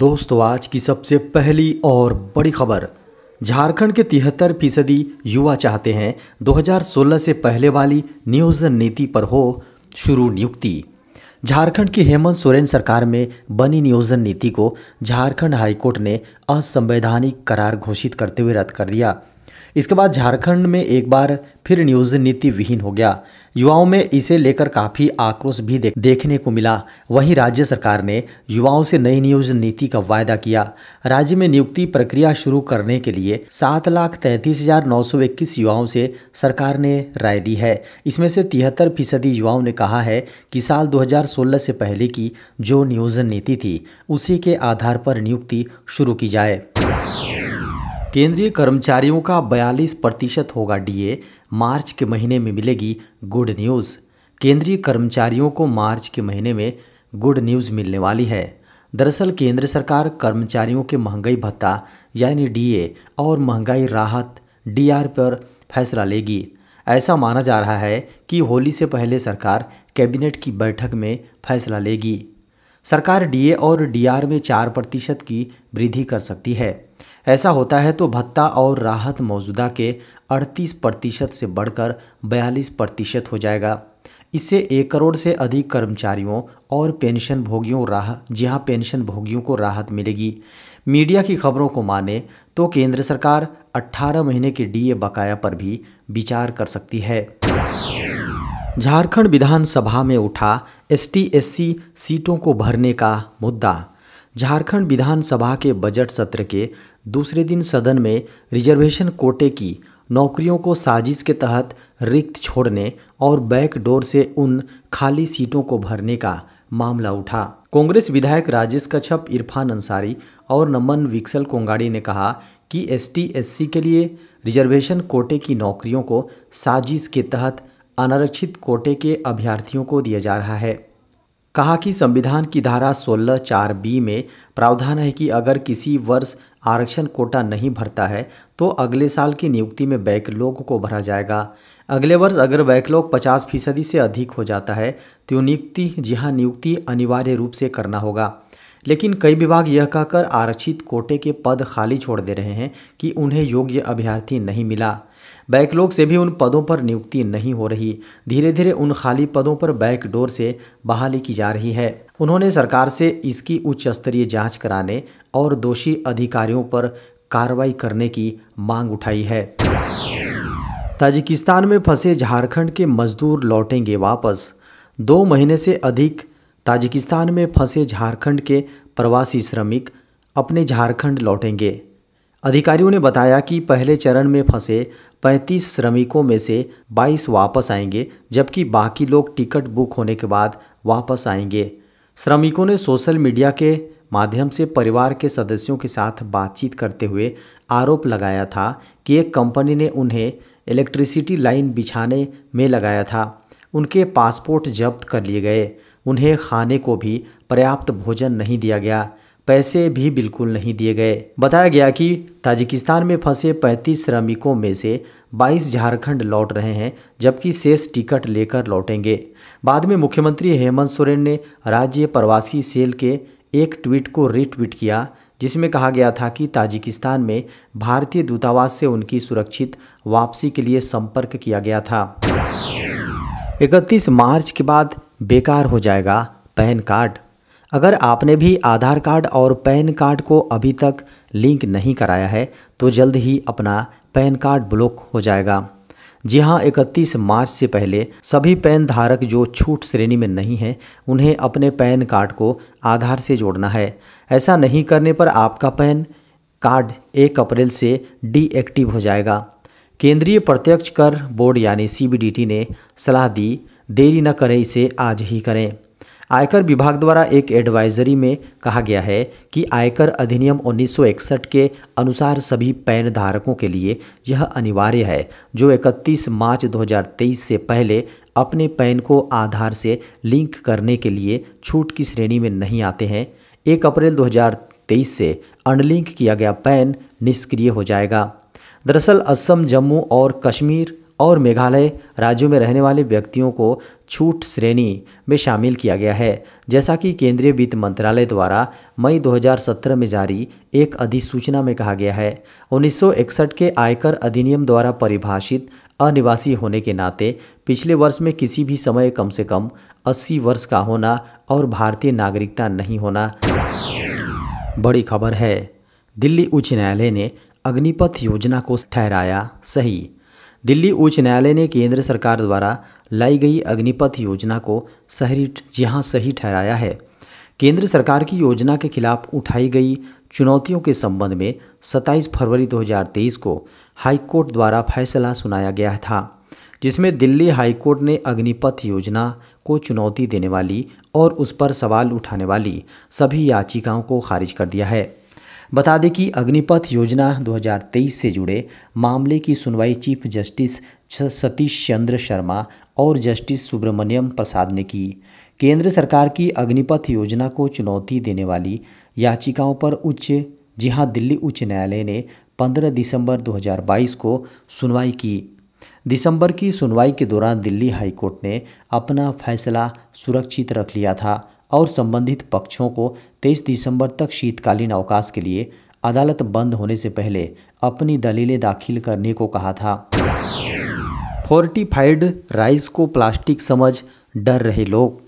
दोस्तों आज की सबसे पहली और बड़ी खबर झारखंड के तिहत्तर फीसदी युवा चाहते हैं 2016 से पहले वाली नियोजन नीति पर हो शुरू नियुक्ति झारखंड की हेमंत सोरेन सरकार में बनी नियोजन नीति को झारखंड हाईकोर्ट ने असंवैधानिक करार घोषित करते हुए रद्द कर दिया इसके बाद झारखंड में एक बार फिर न्यूज़ नीति विहीन हो गया युवाओं में इसे लेकर काफ़ी आक्रोश भी देखने को मिला वहीं राज्य सरकार ने युवाओं से नई न्यूज़ नीति का वायदा किया राज्य में नियुक्ति प्रक्रिया शुरू करने के लिए सात लाख तैंतीस हजार नौ सौ इक्कीस युवाओं से सरकार ने राय दी है इसमें से तिहत्तर फीसदी युवाओं ने कहा है कि साल 2016 से पहले की जो नियोजन नीति थी उसी के आधार पर नियुक्ति शुरू की जाए केंद्रीय कर्मचारियों का 42 प्रतिशत होगा डीए मार्च के महीने में मिलेगी गुड न्यूज़ केंद्रीय कर्मचारियों को मार्च के महीने में गुड न्यूज़ मिलने वाली है दरअसल केंद्र सरकार कर्मचारियों के महंगाई भत्ता यानी डीए और महंगाई राहत डीआर पर फैसला लेगी ऐसा माना जा रहा है कि होली से पहले सरकार कैबिनेट की बैठक में फैसला लेगी सरकार डीए और डीआर में चार प्रतिशत की वृद्धि कर सकती है ऐसा होता है तो भत्ता और राहत मौजूदा के 38 प्रतिशत से बढ़कर 42 प्रतिशत हो जाएगा इससे एक करोड़ से अधिक कर्मचारियों और पेंशन भोगियों राह जहां पेंशन भोगियों को राहत मिलेगी मीडिया की खबरों को माने तो केंद्र सरकार 18 महीने के डीए बकाया पर भी विचार कर सकती है झारखंड विधानसभा में उठा एस एससी सीटों को भरने का मुद्दा झारखंड विधानसभा के बजट सत्र के दूसरे दिन सदन में रिजर्वेशन कोटे की नौकरियों को साजिश के तहत रिक्त छोड़ने और बैकडोर से उन खाली सीटों को भरने का मामला उठा कांग्रेस विधायक राजेश कच्छप इरफान अंसारी और नमन विक्सल कोंगाड़ी ने कहा कि एसटी एससी के लिए रिजर्वेशन कोटे की नौकरियों को साजिश के तहत अनारक्षित कोटे के अभ्यर्थियों को दिया जा रहा है कहा कि संविधान की धारा सोलह चार बी में प्रावधान है कि अगर किसी वर्ष आरक्षण कोटा नहीं भरता है तो अगले साल की नियुक्ति में बैकलॉग को भरा जाएगा अगले वर्ष अगर बैकलॉग पचास फीसदी से अधिक हो जाता है तो नियुक्ति जहां नियुक्ति अनिवार्य रूप से करना होगा लेकिन कई विभाग यह कहकर आरक्षित कोटे के पद खाली छोड़ दे रहे हैं कि उन्हें योग्य अभ्यर्थी नहीं मिला बैकलॉग से भी उन पदों पर नियुक्ति नहीं हो रही धीरे धीरे उन खाली पदों पर बैकडोर से बहाली की जा रही है उन्होंने सरकार से इसकी उच्च स्तरीय जाँच कराने और दोषी अधिकारियों पर कार्रवाई करने की मांग उठाई है ताजिकिस्तान में फंसे झारखंड के मजदूर लौटेंगे वापस दो महीने से अधिक ताजिकिस्तान में फंसे झारखंड के प्रवासी श्रमिक अपने झारखंड लौटेंगे अधिकारियों ने बताया कि पहले चरण में फंसे 35 श्रमिकों में से 22 वापस आएंगे जबकि बाकी लोग टिकट बुक होने के बाद वापस आएंगे श्रमिकों ने सोशल मीडिया के माध्यम से परिवार के सदस्यों के साथ बातचीत करते हुए आरोप लगाया था कि एक कंपनी ने उन्हें इलेक्ट्रिसिटी लाइन बिछाने में लगाया था उनके पासपोर्ट जब्त कर लिए गए उन्हें खाने को भी पर्याप्त भोजन नहीं दिया गया पैसे भी बिल्कुल नहीं दिए गए बताया गया कि ताजिकिस्तान में फंसे 35 श्रमिकों में से 22 झारखंड लौट रहे हैं जबकि शेष टिकट लेकर लौटेंगे बाद में मुख्यमंत्री हेमंत सोरेन ने राज्य प्रवासी सेल के एक ट्वीट को रीट्वीट किया जिसमें कहा गया था कि ताजिकिस्तान में भारतीय दूतावास से उनकी सुरक्षित वापसी के लिए संपर्क किया गया था 31 मार्च के बाद बेकार हो जाएगा पैन कार्ड अगर आपने भी आधार कार्ड और पैन कार्ड को अभी तक लिंक नहीं कराया है तो जल्द ही अपना पैन कार्ड ब्लॉक हो जाएगा जी हाँ इकतीस मार्च से पहले सभी पैन धारक जो छूट श्रेणी में नहीं हैं उन्हें अपने पैन कार्ड को आधार से जोड़ना है ऐसा नहीं करने पर आपका पैन कार्ड एक अप्रैल से डीएक्टिव हो जाएगा केंद्रीय प्रत्यक्ष कर बोर्ड यानी सीबीडीटी ने सलाह दी देरी न करें इसे आज ही करें आयकर विभाग द्वारा एक एडवाइजरी में कहा गया है कि आयकर अधिनियम 1961 के अनुसार सभी पैन धारकों के लिए यह अनिवार्य है जो 31 मार्च 2023 से पहले अपने पैन को आधार से लिंक करने के लिए छूट की श्रेणी में नहीं आते हैं 1 अप्रैल 2023 से अनलिंक किया गया पैन निष्क्रिय हो जाएगा दरअसल असम जम्मू और कश्मीर और मेघालय राज्यों में रहने वाले व्यक्तियों को छूट श्रेणी में शामिल किया गया है जैसा कि केंद्रीय वित्त मंत्रालय द्वारा मई 2017 में जारी एक अधिसूचना में कहा गया है 1961 के आयकर अधिनियम द्वारा परिभाषित अनिवासी होने के नाते पिछले वर्ष में किसी भी समय कम से कम 80 वर्ष का होना और भारतीय नागरिकता नहीं होना बड़ी खबर है दिल्ली उच्च न्यायालय ने अग्निपथ योजना को ठहराया सही दिल्ली उच्च न्यायालय ने केंद्र सरकार द्वारा लाई गई अग्निपथ योजना को शहरी यहाँ सही ठहराया है केंद्र सरकार की योजना के खिलाफ उठाई गई चुनौतियों के संबंध में 27 फरवरी 2023 को हाईकोर्ट द्वारा फैसला सुनाया गया था जिसमें दिल्ली हाईकोर्ट ने अग्निपथ योजना को चुनौती देने वाली और उस पर सवाल उठाने वाली सभी याचिकाओं को खारिज कर दिया है बता दें कि अग्निपथ योजना 2023 से जुड़े मामले की सुनवाई चीफ जस्टिस सतीश चंद्र शर्मा और जस्टिस सुब्रमण्यम प्रसाद ने की केंद्र सरकार की अग्निपथ योजना को चुनौती देने वाली याचिकाओं पर उच्च जी हाँ दिल्ली उच्च न्यायालय ने 15 दिसंबर 2022 को सुनवाई की दिसंबर की सुनवाई के दौरान दिल्ली हाईकोर्ट ने अपना फैसला सुरक्षित रख लिया था और संबंधित पक्षों को 23 दिसंबर तक शीतकालीन अवकाश के लिए अदालत बंद होने से पहले अपनी दलीलें दाखिल करने को कहा था फोर्टिफाइड राइस को प्लास्टिक समझ डर रहे लोग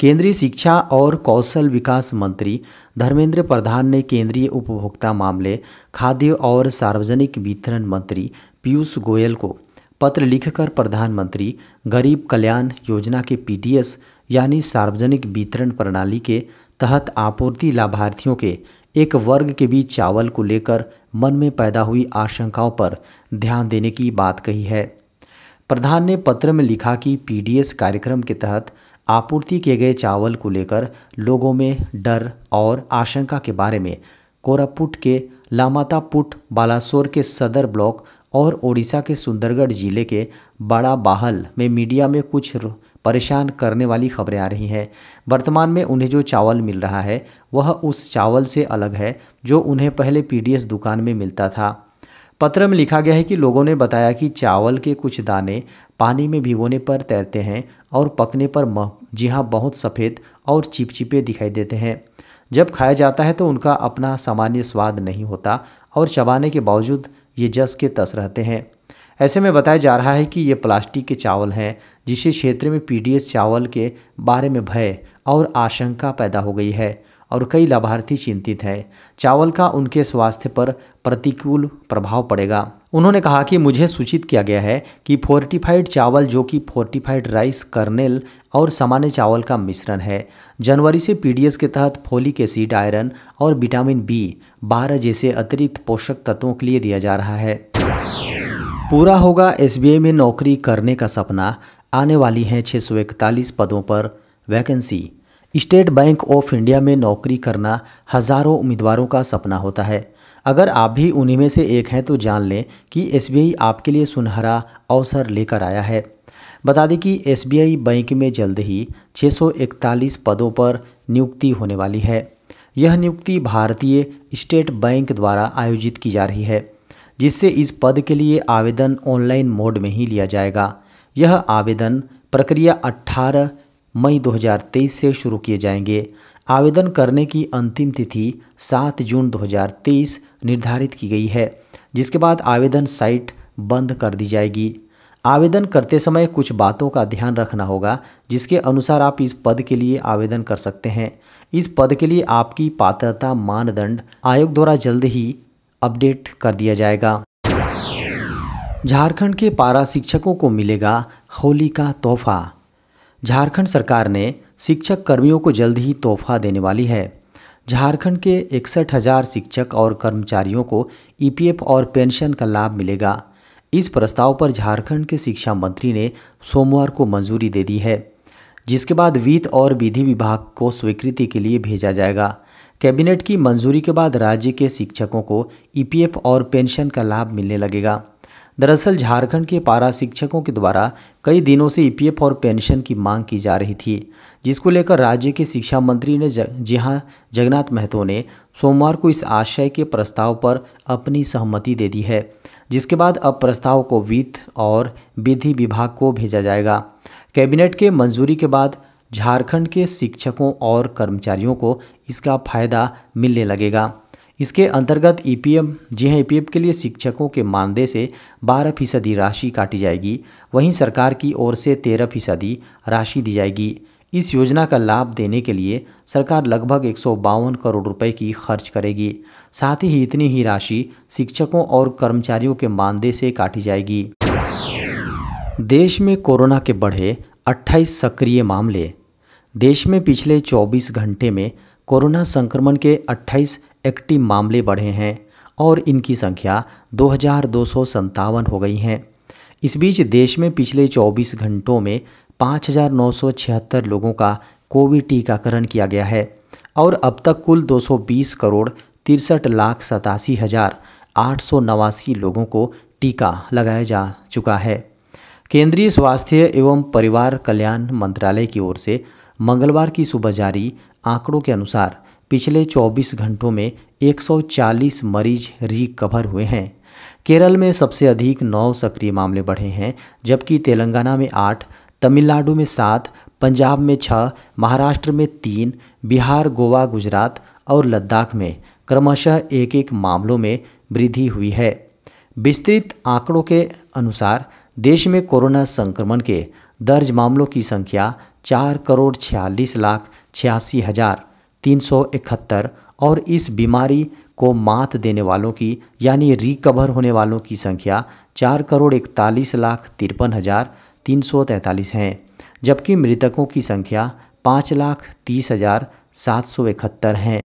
केंद्रीय शिक्षा और कौशल विकास मंत्री धर्मेंद्र प्रधान ने केंद्रीय उपभोक्ता मामले खाद्य और सार्वजनिक वितरण मंत्री पीयूष गोयल को पत्र लिखकर प्रधानमंत्री गरीब कल्याण योजना के पीडीएस यानी सार्वजनिक वितरण प्रणाली के तहत आपूर्ति लाभार्थियों के एक वर्ग के बीच चावल को लेकर मन में पैदा हुई आशंकाओं पर ध्यान देने की बात कही है प्रधान ने पत्र में लिखा कि पीडीएस कार्यक्रम के तहत आपूर्ति किए गए चावल को लेकर लोगों में डर और आशंका के बारे में कोरापुट के लामातापुट बालासोर के सदर ब्लॉक और ओडिशा के सुंदरगढ़ जिले के बड़ा बाहल में मीडिया में कुछ परेशान करने वाली खबरें आ रही हैं वर्तमान में उन्हें जो चावल मिल रहा है वह उस चावल से अलग है जो उन्हें पहले पीडीएस दुकान में मिलता था पत्र में लिखा गया है कि लोगों ने बताया कि चावल के कुछ दाने पानी में भिगोने पर तैरते हैं और पकने पर मह जी हाँ बहुत सफ़ेद और चिपचिपे दिखाई देते हैं जब खाया जाता है तो उनका अपना सामान्य स्वाद नहीं होता और चबाने के बावजूद ये जस के तस रहते हैं ऐसे में बताया जा रहा है कि ये प्लास्टिक के चावल हैं जिसे क्षेत्र में पीडीएस चावल के बारे में भय और आशंका पैदा हो गई है और कई लाभार्थी चिंतित हैं चावल का उनके स्वास्थ्य पर प्रतिकूल प्रभाव पड़ेगा उन्होंने कहा कि मुझे सूचित किया गया है कि फोर्टिफाइड चावल जो कि फोर्टिफाइड राइस कर्नेल और सामान्य चावल का मिश्रण है जनवरी से पीडीएस के तहत फोलिक एसिड आयरन और विटामिन बी बारह जैसे अतिरिक्त पोषक तत्वों के लिए दिया जा रहा है पूरा होगा एस में नौकरी करने का सपना आने वाली हैं छः पदों पर vacancy state bank of India में नौकरी करना हज़ारों उम्मीदवारों का सपना होता है अगर आप भी उन्हीं में से एक हैं तो जान लें कि एस आपके लिए सुनहरा अवसर लेकर आया है बता दें कि एस बैंक में जल्द ही 641 पदों पर नियुक्ति होने वाली है यह नियुक्ति भारतीय स्टेट बैंक द्वारा आयोजित की जा रही है जिससे इस पद के लिए आवेदन ऑनलाइन मोड में ही लिया जाएगा यह आवेदन प्रक्रिया 18 मई 2023 से शुरू किए जाएंगे आवेदन करने की अंतिम तिथि 7 जून 2023 निर्धारित की गई है जिसके बाद आवेदन साइट बंद कर दी जाएगी आवेदन करते समय कुछ बातों का ध्यान रखना होगा जिसके अनुसार आप इस पद के लिए आवेदन कर सकते हैं इस पद के लिए आपकी पात्रता मानदंड आयोग द्वारा जल्द ही अपडेट कर दिया जाएगा झारखंड के पारा शिक्षकों को मिलेगा होली का तोहफा झारखंड सरकार ने शिक्षक कर्मियों को जल्द ही तोहफा देने वाली है झारखंड के इकसठ हज़ार शिक्षक और कर्मचारियों को ईपीएफ और पेंशन का लाभ मिलेगा इस प्रस्ताव पर झारखंड के शिक्षा मंत्री ने सोमवार को मंजूरी दे दी है जिसके बाद वित्त और विधि विभाग को स्वीकृति के लिए भेजा जाएगा कैबिनेट की मंजूरी के बाद राज्य के शिक्षकों को ईपीएफ और पेंशन का लाभ मिलने लगेगा दरअसल झारखंड के पारा शिक्षकों के द्वारा कई दिनों से ईपीएफ और पेंशन की मांग की जा रही थी जिसको लेकर राज्य के शिक्षा मंत्री ने जग, जी हाँ जगन्नाथ महतो ने सोमवार को इस आशय के प्रस्ताव पर अपनी सहमति दे दी है जिसके बाद अब प्रस्ताव को वित्त और विधि विभाग को भेजा जाएगा कैबिनेट के मंजूरी के बाद झारखंड के शिक्षकों और कर्मचारियों को इसका फायदा मिलने लगेगा इसके अंतर्गत ईपीएफ जी हाँ ईपीएफ के लिए शिक्षकों के मानदेय से 12 फीसदी राशि काटी जाएगी वहीं सरकार की ओर से 13 फीसदी राशि दी जाएगी इस योजना का लाभ देने के लिए सरकार लगभग एक करोड़ रुपए की खर्च करेगी साथ ही इतनी ही राशि शिक्षकों और कर्मचारियों के मानदेय से काटी जाएगी देश में कोरोना के बढ़े 28 सक्रिय मामले देश में पिछले 24 घंटे में कोरोना संक्रमण के एक्टिव मामले बढ़े हैं और इनकी संख्या दो हो गई है इस बीच देश में पिछले 24 घंटों में 5,976 लोगों का कोविड टीकाकरण किया गया है और अब तक कुल 220 करोड़ तिरसठ लाख सतासी हज़ार आठ सौ नवासी लोगों को टीका लगाया जा चुका है केंद्रीय स्वास्थ्य एवं परिवार कल्याण मंत्रालय की ओर से मंगलवार की सुबह जारी आंकड़ों के अनुसार पिछले 24 घंटों में 140 मरीज रिकवर हुए हैं केरल में सबसे अधिक नौ सक्रिय मामले बढ़े हैं जबकि तेलंगाना में आठ तमिलनाडु में सात पंजाब में छः महाराष्ट्र में तीन बिहार गोवा गुजरात और लद्दाख में क्रमशः एक एक मामलों में वृद्धि हुई है विस्तृत आंकड़ों के अनुसार देश में कोरोना संक्रमण के दर्ज मामलों की संख्या चार करोड़ छियालीस लाख छियासी हज़ार 371 और इस बीमारी को मात देने वालों की यानी रिकवर होने वालों की संख्या चार करोड़ इकतालीस लाख तिरपन हज़ार तीन सौ तैंतालीस जबकि मृतकों की संख्या पाँच लाख तीस हज़ार सात सौ इकहत्तर हैं